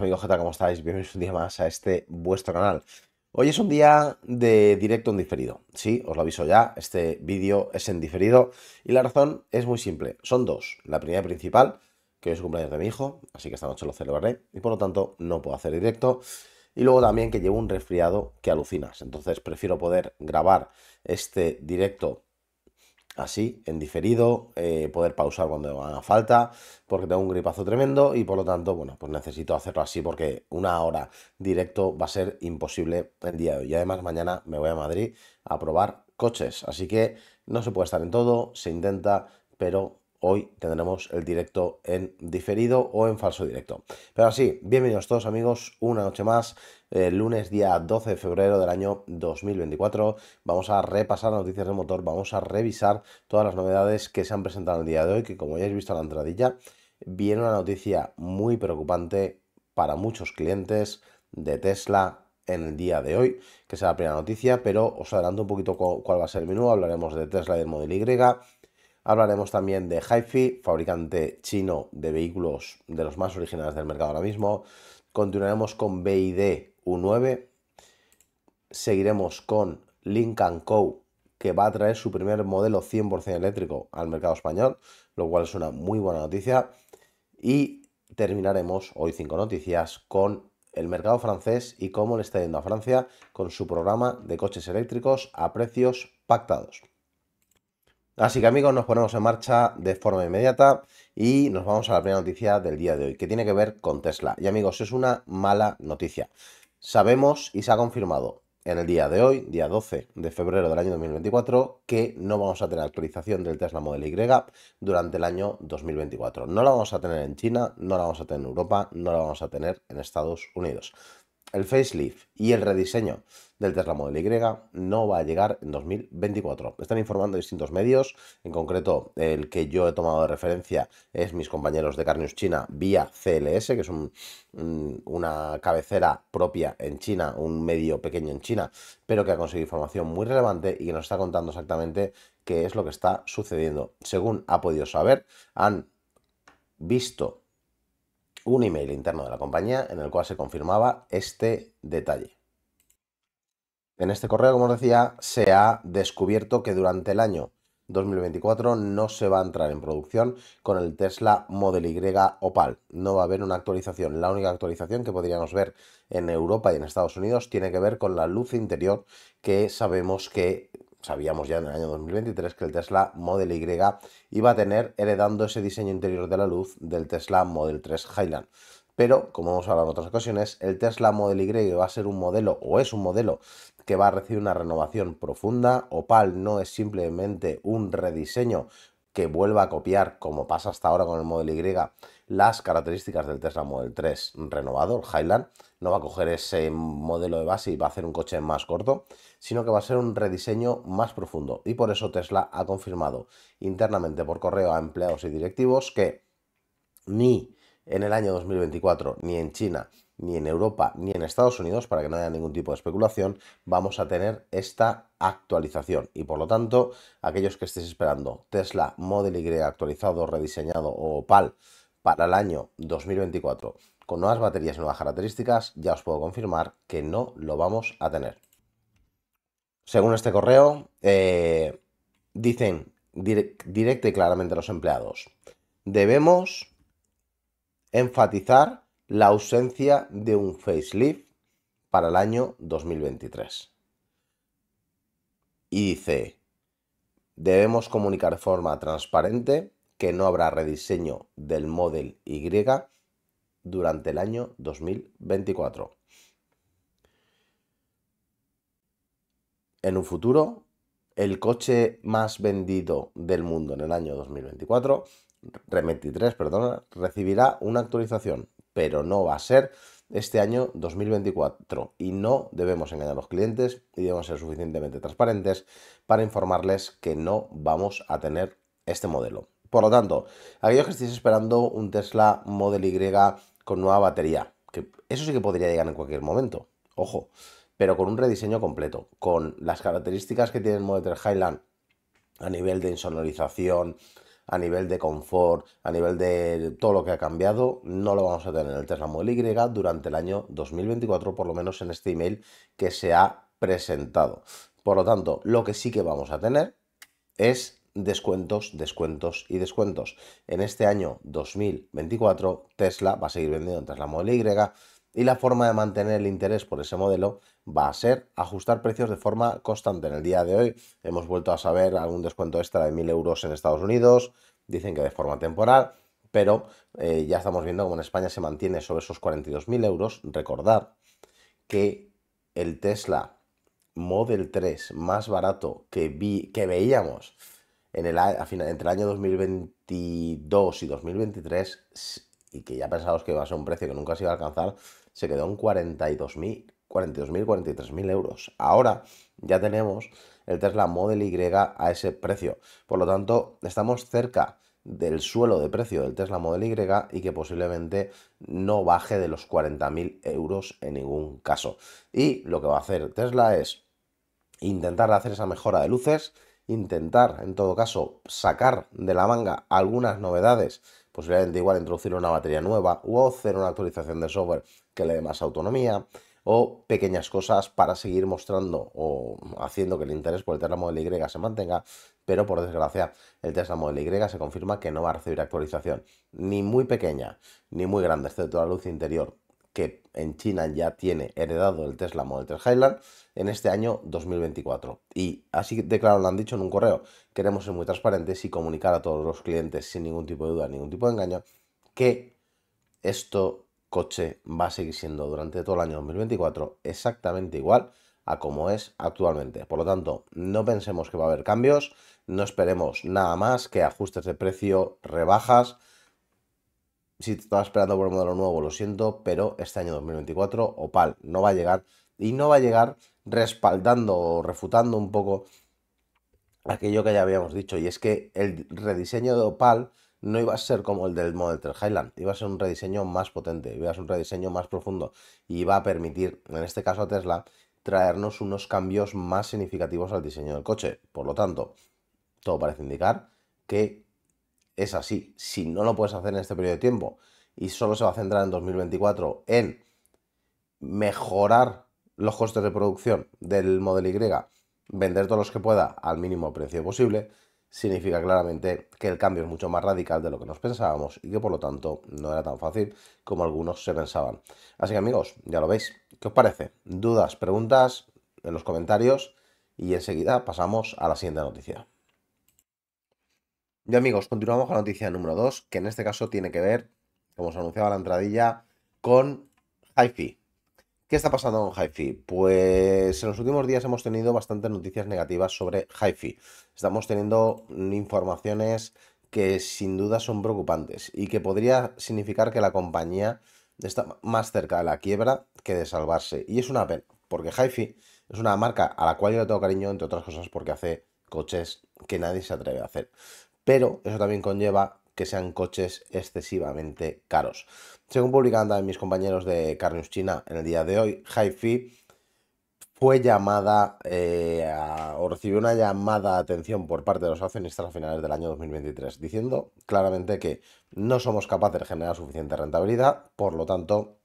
Amigo amigos ¿cómo estáis? Bienvenidos un día más a este vuestro canal. Hoy es un día de directo en diferido, sí, os lo aviso ya, este vídeo es en diferido y la razón es muy simple, son dos. La primera principal, que hoy es cumpleaños de mi hijo, así que esta noche lo celebraré y por lo tanto no puedo hacer directo. Y luego también que llevo un resfriado que alucinas, entonces prefiero poder grabar este directo así, en diferido, eh, poder pausar cuando haga falta, porque tengo un gripazo tremendo y por lo tanto, bueno, pues necesito hacerlo así porque una hora directo va a ser imposible el día de hoy. Y además mañana me voy a Madrid a probar coches, así que no se puede estar en todo, se intenta, pero hoy tendremos el directo en diferido o en falso directo. Pero así, bienvenidos todos amigos, una noche más el lunes día 12 de febrero del año 2024. Vamos a repasar noticias de motor, vamos a revisar todas las novedades que se han presentado el día de hoy, que como ya habéis visto en la entradilla, viene una noticia muy preocupante para muchos clientes de Tesla en el día de hoy, que será la primera noticia, pero os adelanto un poquito cuál va a ser el menú, hablaremos de Tesla y del Model Y, hablaremos también de HiFi fabricante chino de vehículos de los más originales del mercado ahora mismo, continuaremos con BID, 9 Seguiremos con Lincoln Co., que va a traer su primer modelo 100% eléctrico al mercado español, lo cual es una muy buena noticia. Y terminaremos hoy cinco noticias con el mercado francés y cómo le está yendo a Francia con su programa de coches eléctricos a precios pactados. Así que amigos, nos ponemos en marcha de forma inmediata y nos vamos a la primera noticia del día de hoy, que tiene que ver con Tesla. Y amigos, es una mala noticia. Sabemos y se ha confirmado en el día de hoy, día 12 de febrero del año 2024, que no vamos a tener actualización del Tesla Model Y durante el año 2024. No la vamos a tener en China, no la vamos a tener en Europa, no la vamos a tener en Estados Unidos. El facelift y el rediseño del Tesla Model Y no va a llegar en 2024. Están informando distintos medios, en concreto el que yo he tomado de referencia es mis compañeros de Carnews China vía CLS, que es mm, una cabecera propia en China, un medio pequeño en China, pero que ha conseguido información muy relevante y que nos está contando exactamente qué es lo que está sucediendo. Según ha podido saber, han visto un email interno de la compañía en el cual se confirmaba este detalle. En este correo, como os decía, se ha descubierto que durante el año 2024 no se va a entrar en producción con el Tesla Model Y Opal. No va a haber una actualización. La única actualización que podríamos ver en Europa y en Estados Unidos tiene que ver con la luz interior que sabemos que sabíamos ya en el año 2023 que el Tesla Model Y iba a tener heredando ese diseño interior de la luz del Tesla Model 3 Highland. Pero, como hemos hablado en otras ocasiones, el Tesla Model Y va a ser un modelo o es un modelo que va a recibir una renovación profunda. Opal no es simplemente un rediseño que vuelva a copiar, como pasa hasta ahora con el Model Y, las características del Tesla Model 3 renovado, el Highland. No va a coger ese modelo de base y va a hacer un coche más corto, sino que va a ser un rediseño más profundo. Y por eso Tesla ha confirmado internamente por correo a empleados y directivos que ni en el año 2024 ni en China ni en Europa ni en Estados Unidos, para que no haya ningún tipo de especulación, vamos a tener esta actualización. Y por lo tanto, aquellos que estéis esperando Tesla Model Y actualizado, rediseñado o Opal para el año 2024 con nuevas baterías y nuevas características, ya os puedo confirmar que no lo vamos a tener. Según este correo, eh, dicen directo y claramente los empleados, debemos enfatizar la ausencia de un facelift para el año 2023. Y dice, debemos comunicar de forma transparente que no habrá rediseño del Model Y durante el año 2024. En un futuro, el coche más vendido del mundo en el año 2024, perdona, recibirá una actualización pero no va a ser este año 2024 y no debemos engañar a los clientes y debemos ser suficientemente transparentes para informarles que no vamos a tener este modelo. Por lo tanto, aquellos que estéis esperando un Tesla Model Y con nueva batería, que eso sí que podría llegar en cualquier momento, ojo, pero con un rediseño completo, con las características que tiene el Model 3 Highland a nivel de insonorización, a nivel de confort, a nivel de todo lo que ha cambiado, no lo vamos a tener en el Tesla Model Y durante el año 2024, por lo menos en este email que se ha presentado. Por lo tanto, lo que sí que vamos a tener es descuentos, descuentos y descuentos. En este año 2024, Tesla va a seguir vendiendo Tesla Model Y y la forma de mantener el interés por ese modelo va a ser ajustar precios de forma constante. En el día de hoy hemos vuelto a saber algún descuento extra de 1.000 euros en Estados Unidos, dicen que de forma temporal, pero eh, ya estamos viendo cómo en España se mantiene sobre esos 42.000 euros. Recordar que el Tesla Model 3 más barato que, vi, que veíamos en el, entre el año 2022 y 2023, y que ya pensábamos que iba a ser un precio que nunca se iba a alcanzar, se quedó en 42.000 42.000, 43.000 euros. Ahora ya tenemos el Tesla Model Y a ese precio. Por lo tanto, estamos cerca del suelo de precio del Tesla Model Y y que posiblemente no baje de los 40.000 euros en ningún caso. Y lo que va a hacer Tesla es intentar hacer esa mejora de luces, intentar en todo caso sacar de la manga algunas novedades, posiblemente igual introducir una batería nueva o hacer una actualización de software que le dé más autonomía o pequeñas cosas para seguir mostrando o haciendo que el interés por el Tesla Model Y se mantenga, pero por desgracia el Tesla Model Y se confirma que no va a recibir actualización, ni muy pequeña ni muy grande, excepto la luz interior que en China ya tiene heredado el Tesla Model 3 Highland en este año 2024. Y así de claro lo han dicho en un correo. Queremos ser muy transparentes y comunicar a todos los clientes sin ningún tipo de duda, ningún tipo de engaño, que esto coche va a seguir siendo durante todo el año 2024 exactamente igual a como es actualmente. Por lo tanto, no pensemos que va a haber cambios, no esperemos nada más que ajustes de precio, rebajas. Si te estás esperando por un modelo nuevo, lo siento, pero este año 2024 Opal no va a llegar y no va a llegar respaldando o refutando un poco aquello que ya habíamos dicho, y es que el rediseño de Opal no iba a ser como el del Model 3 Highland, iba a ser un rediseño más potente, iba a ser un rediseño más profundo y iba a permitir, en este caso a Tesla, traernos unos cambios más significativos al diseño del coche. Por lo tanto, todo parece indicar que es así. Si no lo puedes hacer en este periodo de tiempo y solo se va a centrar en 2024 en mejorar los costes de producción del Model Y, vender todos los que pueda al mínimo precio posible, significa claramente que el cambio es mucho más radical de lo que nos pensábamos y que por lo tanto no era tan fácil como algunos se pensaban. Así que amigos, ya lo veis. ¿Qué os parece? ¿Dudas, preguntas? En los comentarios y enseguida pasamos a la siguiente noticia. Y amigos, continuamos con la noticia número 2, que en este caso tiene que ver, como os anunciaba la entradilla, con HiFi. ¿Qué está pasando con HiFi? Pues en los últimos días hemos tenido bastantes noticias negativas sobre HiFi. Estamos teniendo informaciones que sin duda son preocupantes y que podría significar que la compañía está más cerca de la quiebra que de salvarse. Y es una pena, porque HiFi es una marca a la cual yo le tengo cariño, entre otras cosas porque hace coches que nadie se atreve a hacer. Pero eso también conlleva que sean coches excesivamente caros. Según publican también mis compañeros de Carnius China en el día de hoy, hi fue llamada eh, o recibió una llamada de atención por parte de los accionistas a finales del año 2023, diciendo claramente que no somos capaces de generar suficiente rentabilidad, por lo tanto,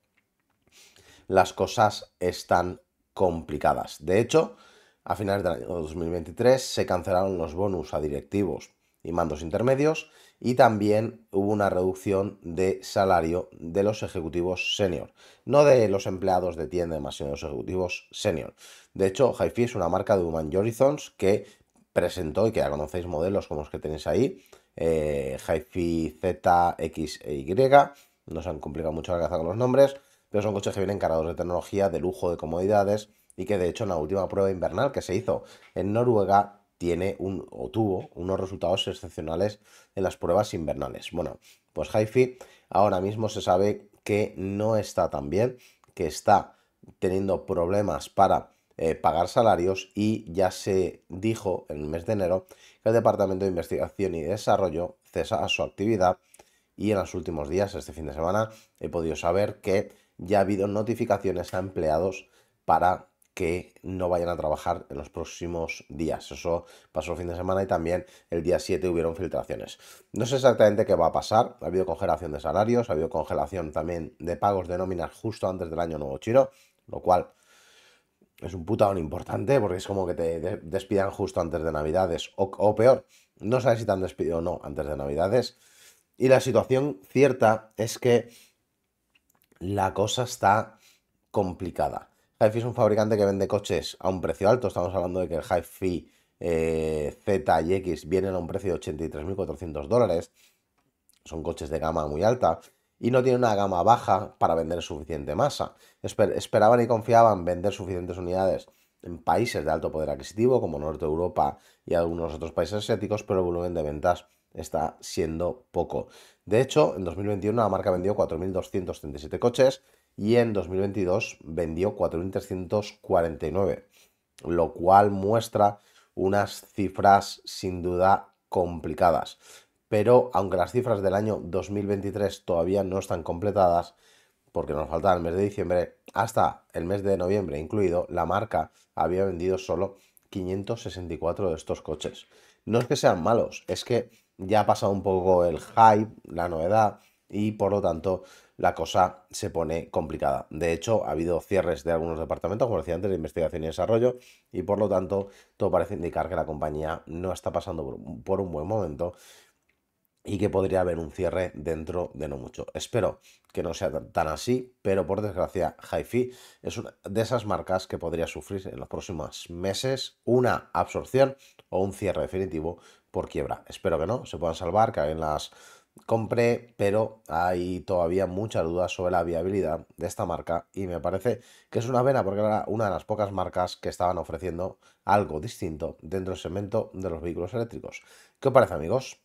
las cosas están complicadas. De hecho, a finales del año 2023 se cancelaron los bonus a directivos y mandos intermedios y también hubo una reducción de salario de los ejecutivos senior, no de los empleados de tienda, más sino de los ejecutivos senior. De hecho, HiFi es una marca de Human Horizons que presentó y que ya conocéis modelos como los que tenéis ahí, eh, HiFi Z, X e Y, se han complicado mucho la caza con los nombres, pero son coches que vienen cargados de tecnología, de lujo, de comodidades y que de hecho en la última prueba invernal que se hizo en Noruega tiene un, o tuvo unos resultados excepcionales en las pruebas invernales. Bueno, pues Haifi ahora mismo se sabe que no está tan bien, que está teniendo problemas para eh, pagar salarios y ya se dijo en el mes de enero que el Departamento de Investigación y Desarrollo cesa su actividad y en los últimos días, este fin de semana, he podido saber que ya ha habido notificaciones a empleados para que no vayan a trabajar en los próximos días. Eso pasó el fin de semana y también el día 7 hubieron filtraciones. No sé exactamente qué va a pasar. Ha habido congelación de salarios, ha habido congelación también de pagos de nóminas justo antes del año nuevo chino, lo cual es un putadón importante porque es como que te despidan justo antes de Navidades o, peor, no sabes si te han despedido o no antes de Navidades. Y la situación cierta es que la cosa está complicada hi es un fabricante que vende coches a un precio alto. Estamos hablando de que el hi fi eh, Z y X vienen a un precio de 83.400 dólares. Son coches de gama muy alta y no tiene una gama baja para vender suficiente masa. esperaban y confiaban vender suficientes unidades en países de alto poder adquisitivo como Norte Europa y algunos otros países asiáticos, pero el volumen de ventas está siendo poco. De hecho, en 2021 la marca vendió 4.237 coches y en 2022 vendió 4.349, lo cual muestra unas cifras sin duda complicadas. Pero aunque las cifras del año 2023 todavía no están completadas, porque nos faltaba el mes de diciembre, hasta el mes de noviembre incluido, la marca había vendido solo 564 de estos coches. No es que sean malos, es que ya ha pasado un poco el hype, la novedad, y por lo tanto la cosa se pone complicada. De hecho, ha habido cierres de algunos departamentos, como decía antes, de investigación y desarrollo, y por lo tanto todo parece indicar que la compañía no está pasando por un buen momento y que podría haber un cierre dentro de no mucho. Espero que no sea tan así, pero por desgracia, Hi-Fi es una de esas marcas que podría sufrir en los próximos meses una absorción o un cierre definitivo por quiebra. Espero que no, se puedan salvar, que en las compré, pero hay todavía mucha duda sobre la viabilidad de esta marca y me parece que es una vena porque era una de las pocas marcas que estaban ofreciendo algo distinto dentro del segmento de los vehículos eléctricos. ¿Qué os parece amigos?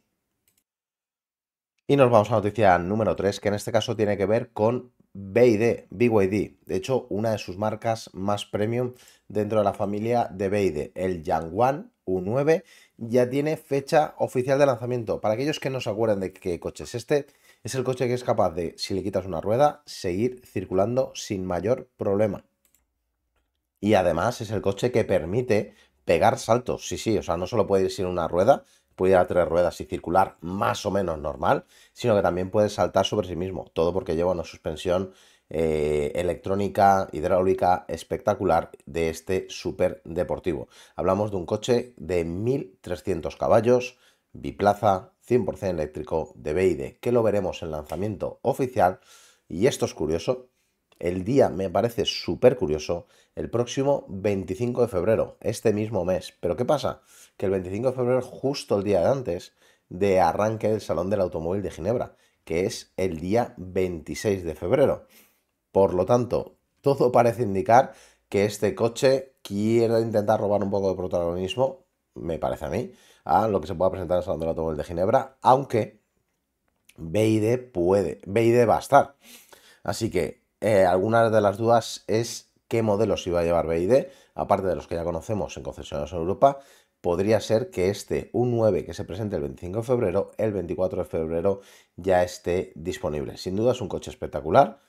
Y nos vamos a noticia número 3, que en este caso tiene que ver con BYD BYD, de hecho una de sus marcas más premium dentro de la familia de BYD, el Yangwan U9 ya tiene fecha oficial de lanzamiento. Para aquellos que no se acuerden de qué coche es este, es el coche que es capaz de, si le quitas una rueda, seguir circulando sin mayor problema. Y además es el coche que permite pegar saltos. Sí, sí, o sea, no solo puede ir sin una rueda, puede ir a tres ruedas y circular más o menos normal, sino que también puede saltar sobre sí mismo. Todo porque lleva una suspensión eh, electrónica hidráulica espectacular de este super deportivo. Hablamos de un coche de 1300 caballos, biplaza, 100% eléctrico de Beide, que lo veremos en lanzamiento oficial. Y esto es curioso, el día me parece súper curioso, el próximo 25 de febrero, este mismo mes. Pero ¿qué pasa? Que el 25 de febrero, justo el día de antes de arranque del Salón del Automóvil de Ginebra, que es el día 26 de febrero. Por lo tanto, todo parece indicar que este coche quiere intentar robar un poco de protagonismo, me parece a mí, a lo que se pueda presentar en el Salón del Automóvil de Ginebra, aunque BID puede, BID va a estar. Así que eh, algunas de las dudas es qué modelos iba a llevar BID, aparte de los que ya conocemos en concesionarios en Europa, podría ser que este un 9 que se presente el 25 de febrero, el 24 de febrero ya esté disponible. Sin duda es un coche espectacular,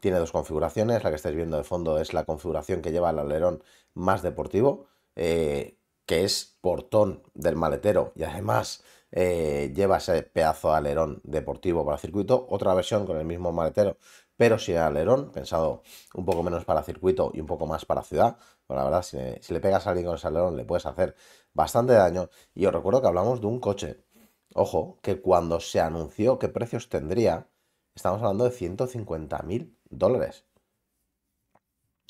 tiene dos configuraciones. La que estáis viendo de fondo es la configuración que lleva el alerón más deportivo, eh, que es portón del maletero y además eh, lleva ese pedazo de alerón deportivo para circuito. Otra versión con el mismo maletero, pero sin alerón, pensado un poco menos para circuito y un poco más para ciudad. la verdad, si, si le pegas a alguien con ese alerón le puedes hacer bastante daño. Y os recuerdo que hablamos de un coche. Ojo, que cuando se anunció qué precios tendría, Estamos hablando de 150 mil dólares.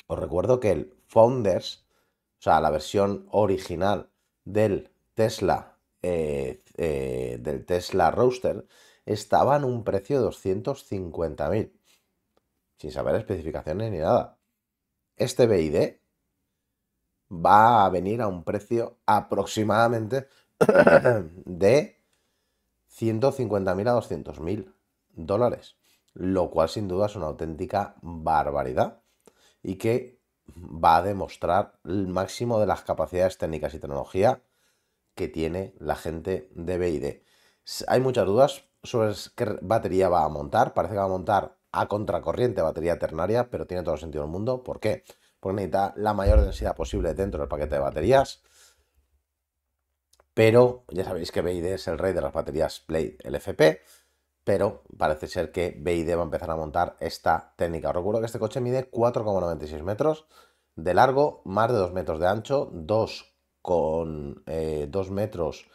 Os recuerdo que el Founders, o sea, la versión original del Tesla, eh, eh, del Tesla Roadster, estaba en un precio de 250 mil, sin saber especificaciones ni nada. Este BID va a venir a un precio aproximadamente de 150.000 a mil dólares, lo cual sin duda es una auténtica barbaridad y que va a demostrar el máximo de las capacidades técnicas y tecnología que tiene la gente de BID. Hay muchas dudas sobre qué batería va a montar. Parece que va a montar a contracorriente batería ternaria, pero tiene todo sentido el mundo. ¿Por qué? Porque necesita la mayor densidad posible dentro del paquete de baterías. Pero ya sabéis que BID es el rey de las baterías Blade LFP pero parece ser que BID va a empezar a montar esta técnica. Os recuerdo que este coche mide 4,96 metros de largo, más de 2 metros de ancho, 2 con 2 eh, metros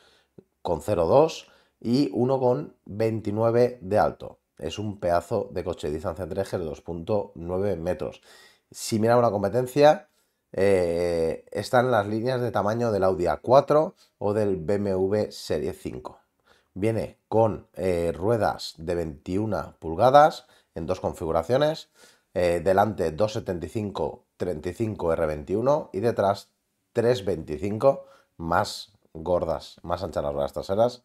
con 0,2 y 1,29 de alto. Es un pedazo de coche, distancia entre ejes de 2,9 metros. Si miramos la competencia, eh, están las líneas de tamaño del Audi A4 o del BMW Serie 5. Viene con eh, ruedas de 21 pulgadas en dos configuraciones. Eh, delante 275 35 R21 y detrás 325 más gordas, más anchas las ruedas traseras.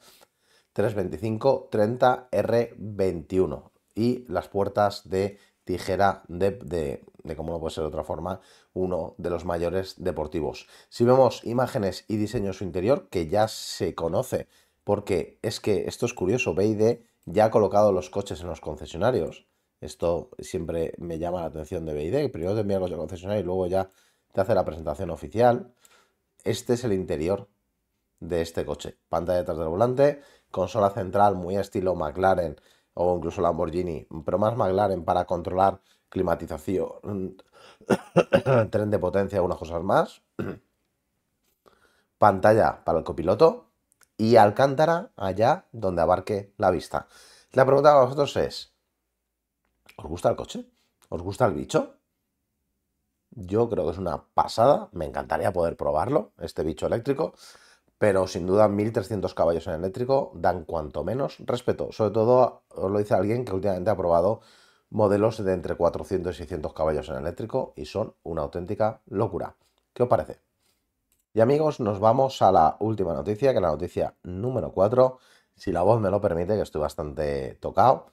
325 30 R21 y las puertas de tijera de, de, como no puede ser de otra forma, uno de los mayores deportivos. Si vemos imágenes y diseño de su interior, que ya se conoce porque es que esto es curioso, BID ya ha colocado los coches en los concesionarios. Esto siempre me llama la atención de BID, primero te envía el coche al concesionario y luego ya te hace la presentación oficial. Este es el interior de este coche. Pantalla detrás del volante, consola central muy estilo McLaren o incluso Lamborghini, pero más McLaren para controlar climatización, tren de potencia, unas cosas más. Pantalla para el copiloto, y Alcántara allá donde abarque la vista. La pregunta para vosotros es, ¿os gusta el coche? ¿Os gusta el bicho? Yo creo que es una pasada, me encantaría poder probarlo, este bicho eléctrico, pero sin duda 1300 caballos en eléctrico dan cuanto menos respeto. Sobre todo os lo dice alguien que últimamente ha probado modelos de entre 400 y 600 caballos en eléctrico y son una auténtica locura. ¿Qué os parece? Y amigos, nos vamos a la última noticia, que es la noticia número 4. Si la voz me lo permite, que estoy bastante tocado.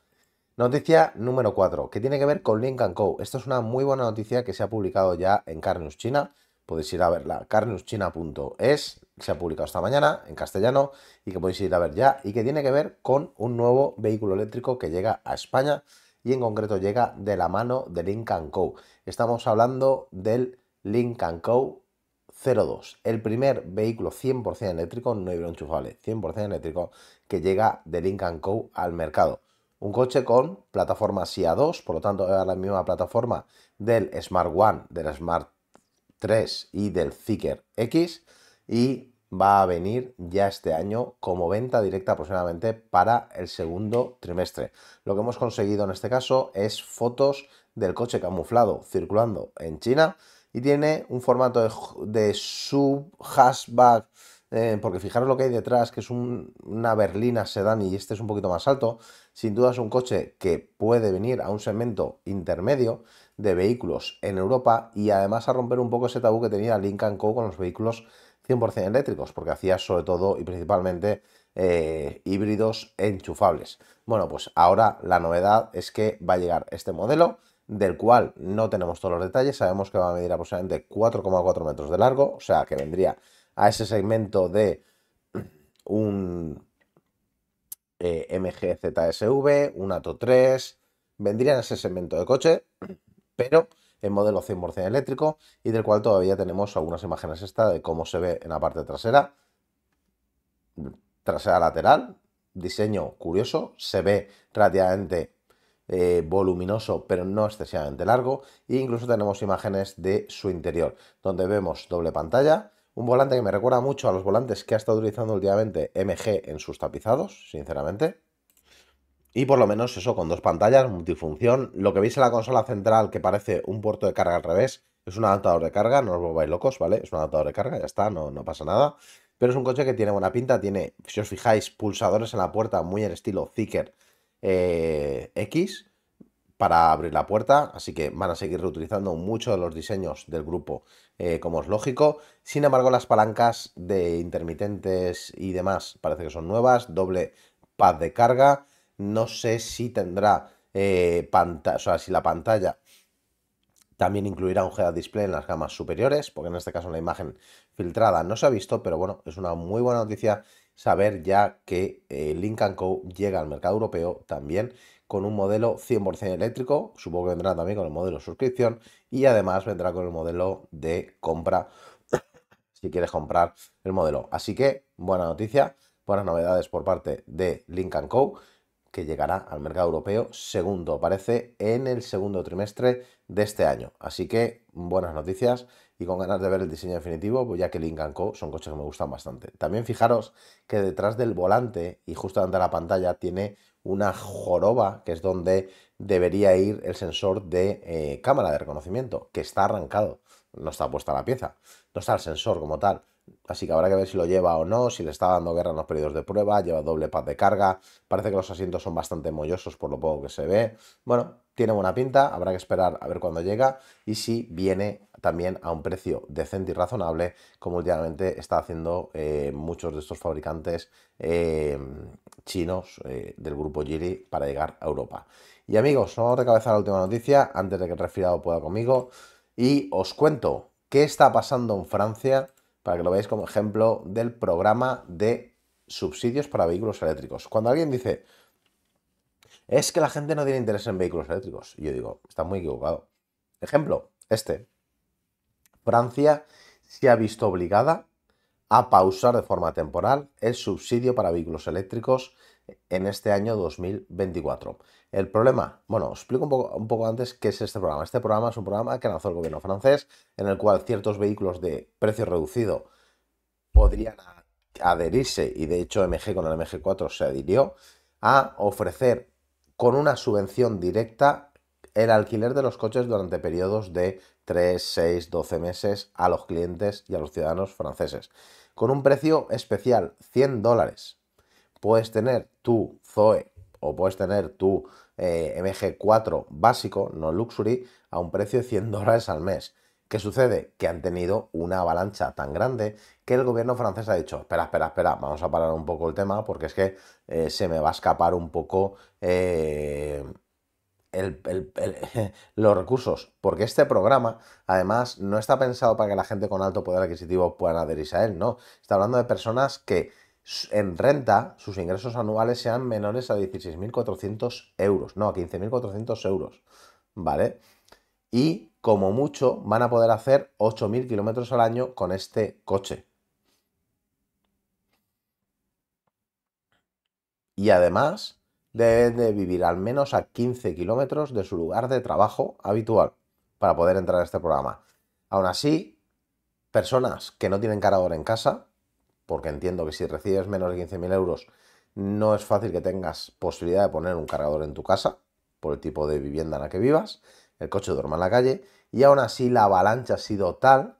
Noticia número 4, que tiene que ver con Link Co. Esto es una muy buena noticia que se ha publicado ya en Carnus China. Podéis ir a verla, carneuschina.es, se ha publicado esta mañana en castellano y que podéis ir a ver ya y que tiene que ver con un nuevo vehículo eléctrico que llega a España y en concreto llega de la mano de Link Co. Estamos hablando del Link Co 02, el primer vehículo 100% eléctrico, no enchufable, 100% eléctrico, que llega de Lincoln Co. al mercado. Un coche con plataforma SIA 2, por lo tanto era la misma plataforma del Smart One, del Smart 3 y del Thicker X y va a venir ya este año como venta directa aproximadamente para el segundo trimestre. Lo que hemos conseguido en este caso es fotos del coche camuflado circulando en China y tiene un formato de, sub-hashback, eh, porque fijaros lo que hay detrás, que es una berlina sedán y este es un poquito más alto. Sin duda es un coche que puede venir a un segmento intermedio de vehículos en Europa y además a romper un poco ese tabú que tenía Lincoln Co. con los vehículos 100% eléctricos, porque hacía sobre todo y principalmente eh, híbridos enchufables. Bueno, pues ahora la novedad es que va a llegar este modelo del cual no tenemos todos los detalles. Sabemos que va a medir aproximadamente 4,4 metros de largo, o sea que vendría a ese segmento de un eh, MGZSV, un ATO 3, vendría en ese segmento de coche, pero en modelo 100% eléctrico y del cual todavía tenemos algunas imágenes esta de cómo se ve en la parte trasera, trasera lateral, diseño curioso, se ve relativamente eh, voluminoso pero no excesivamente largo e incluso tenemos imágenes de su interior donde vemos doble pantalla, un volante que me recuerda mucho a los volantes que ha estado utilizando últimamente MG en sus tapizados, sinceramente. Y por lo menos eso con dos pantallas, multifunción. Lo que veis en la consola central que parece un puerto de carga al revés es un adaptador de carga, no os volváis locos, ¿vale? Es un adaptador de carga, ya está, no, no pasa nada. Pero es un coche que tiene buena pinta, tiene, si os fijáis, pulsadores en la puerta muy en estilo Zicker eh, X para abrir la puerta, así que van a seguir reutilizando muchos de los diseños del grupo, eh, como es lógico. Sin embargo, las palancas de intermitentes y demás parece que son nuevas, doble pad de carga. No sé si tendrá eh, pantalla, o sea, si la pantalla también incluirá un head display en las gamas superiores, porque en este caso la imagen filtrada no se ha visto, pero bueno, es una muy buena noticia saber ya que eh, Lincoln Co. llega al mercado europeo también con un modelo 100% eléctrico, supongo que vendrá también con el modelo suscripción y además vendrá con el modelo de compra si quieres comprar el modelo. Así que buena noticia, buenas novedades por parte de Lincoln Co que llegará al mercado europeo, segundo parece, en el segundo trimestre de este año. Así que buenas noticias y con ganas de ver el diseño definitivo, pues ya que Link Co. son coches que me gustan bastante. También fijaros que detrás del volante y justo delante de la pantalla tiene una joroba, que es donde debería ir el sensor de eh, cámara de reconocimiento, que está arrancado, no está puesta la pieza, no está el sensor como tal. Así que habrá que ver si lo lleva o no, si le está dando guerra en los periodos de prueba, lleva doble pad de carga, parece que los asientos son bastante mollosos por lo poco que se ve. Bueno, tiene buena pinta, habrá que esperar a ver cuándo llega y si viene también a un precio decente y razonable, como últimamente está haciendo eh, muchos de estos fabricantes eh, chinos eh, del grupo Giri para llegar a Europa. Y amigos, vamos a recabezar la última noticia antes de que el resfriado pueda conmigo y os cuento qué está pasando en Francia para que lo veáis como ejemplo del programa de subsidios para vehículos eléctricos. Cuando alguien dice, es que la gente no tiene interés en vehículos eléctricos, yo digo, está muy equivocado. Ejemplo, este. Francia se ha visto obligada a pausar de forma temporal el subsidio para vehículos eléctricos en este año 2024. El problema, bueno, os explico un poco, un poco, antes qué es este programa. Este programa es un programa que lanzó el gobierno francés, en el cual ciertos vehículos de precio reducido podrían adherirse, y de hecho MG con el MG4 se adhirió, a ofrecer con una subvención directa el alquiler de los coches durante periodos de 3, 6, 12 meses a los clientes y a los ciudadanos franceses, con un precio especial, 100 dólares puedes tener tu Zoe o puedes tener tu eh, MG4 básico, no luxury, a un precio de 100 dólares al mes. ¿Qué sucede? Que han tenido una avalancha tan grande que el gobierno francés ha dicho, espera, espera, espera, vamos a parar un poco el tema porque es que eh, se me va a escapar un poco eh, los recursos, porque este programa además no está pensado para que la gente con alto poder adquisitivo pueda adherirse a él, no, está hablando de personas que en renta sus ingresos anuales sean menores a 16.400 euros, no, a 15.400 euros, ¿vale? Y como mucho van a poder hacer 8.000 kilómetros al año con este coche. Y además deben de vivir al menos a 15 kilómetros de su lugar de trabajo habitual para poder entrar a este programa. Aún así, personas que no tienen cargador en casa, porque entiendo que si recibes menos de 15.000 euros no es fácil que tengas posibilidad de poner un cargador en tu casa, por el tipo de vivienda en la que vivas, el coche duerma en la calle, y aún así la avalancha ha sido tal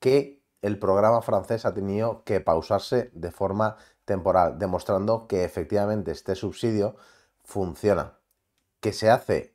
que el programa francés ha tenido que pausarse de forma temporal, demostrando que efectivamente este subsidio funciona, que se hace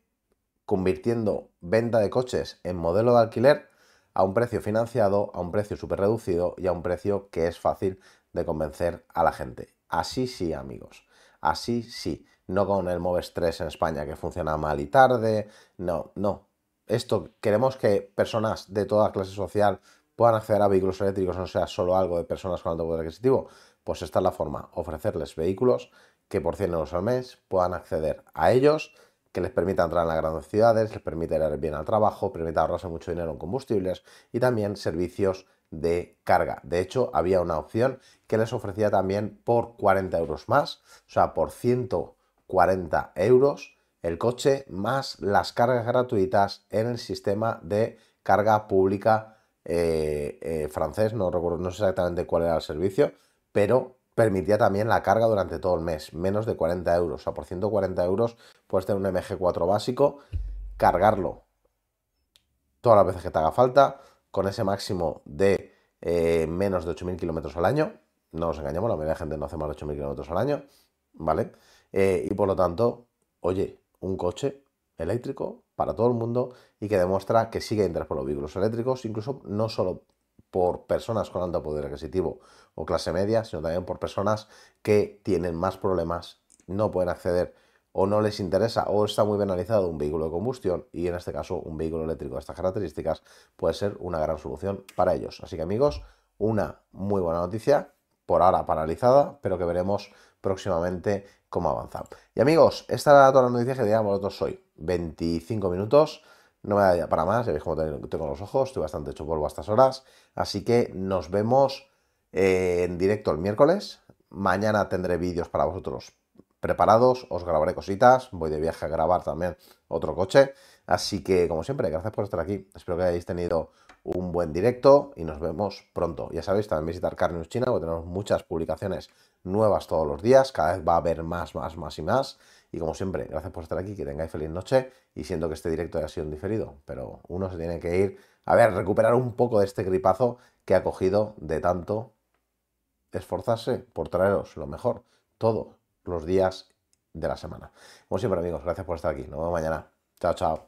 convirtiendo venta de coches en modelo de alquiler a un precio financiado, a un precio súper reducido y a un precio que es fácil de convencer a la gente. Así sí, amigos. Así sí. No con el Moves 3 en España que funciona mal y tarde. No, no. Esto queremos que personas de toda clase social puedan acceder a vehículos eléctricos, no sea solo algo de personas con alto poder adquisitivo. Pues esta es la forma, ofrecerles vehículos que por 100 euros al mes puedan acceder a ellos que les permita entrar en las grandes ciudades, les permite ir bien al trabajo, permite ahorrarse mucho dinero en combustibles y también servicios de carga. De hecho, había una opción que les ofrecía también por 40 euros más, o sea, por 140 euros el coche más las cargas gratuitas en el sistema de carga pública eh, eh, francés, no recuerdo, no sé exactamente cuál era el servicio, pero permitía también la carga durante todo el mes, menos de 40 euros, o sea, por 140 euros puedes tener un MG4 básico, cargarlo todas las veces que te haga falta, con ese máximo de eh, menos de 8.000 kilómetros al año. No nos engañemos, la mayoría de gente no hace más de 8.000 kilómetros al año, ¿vale? Eh, y por lo tanto, oye, un coche eléctrico para todo el mundo y que demuestra que sigue interés por los vehículos eléctricos, incluso no solo por personas con alto poder adquisitivo o clase media, sino también por personas que tienen más problemas, no pueden acceder o no les interesa o está muy penalizado un vehículo de combustión y en este caso un vehículo eléctrico de estas características puede ser una gran solución para ellos. Así que amigos, una muy buena noticia, por ahora paralizada, pero que veremos próximamente cómo avanza. Y amigos, esta era toda la noticia que teníamos vosotros hoy. 25 minutos, no me da para más, ya veis cómo tengo los ojos, estoy bastante hecho polvo a estas horas, así que nos vemos eh, en directo el miércoles. Mañana tendré vídeos para vosotros preparados, os grabaré cositas, voy de viaje a grabar también otro coche. Así que, como siempre, gracias por estar aquí. Espero que hayáis tenido un buen directo y nos vemos pronto. Ya sabéis, también visitar Carnews China, porque tenemos muchas publicaciones nuevas todos los días. Cada vez va a haber más, más, más y más. Y como siempre, gracias por estar aquí, que tengáis feliz noche y siento que este directo haya sido un diferido, pero uno se tiene que ir a ver, recuperar un poco de este gripazo que ha cogido de tanto esforzarse por traeros lo mejor, todo los días de la semana. Como siempre amigos, gracias por estar aquí. Nos vemos mañana. Chao, chao.